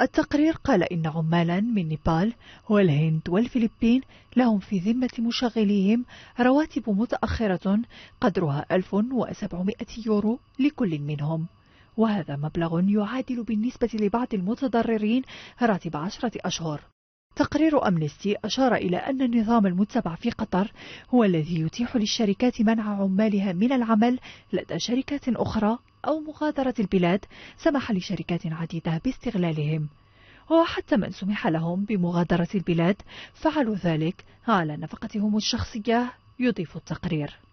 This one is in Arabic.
التقرير قال إن عمالا من نيبال والهند والفلبين لهم في ذمة مشغليهم رواتب متأخرة قدرها 1700 يورو لكل منهم وهذا مبلغ يعادل بالنسبة لبعض المتضررين راتب عشرة أشهر تقرير أمنستي أشار إلى أن النظام المتبع في قطر هو الذي يتيح للشركات منع عمالها من العمل لدى شركات أخرى أو مغادرة البلاد سمح لشركات عديدة باستغلالهم وحتى من سمح لهم بمغادرة البلاد فعلوا ذلك على نفقتهم الشخصية يضيف التقرير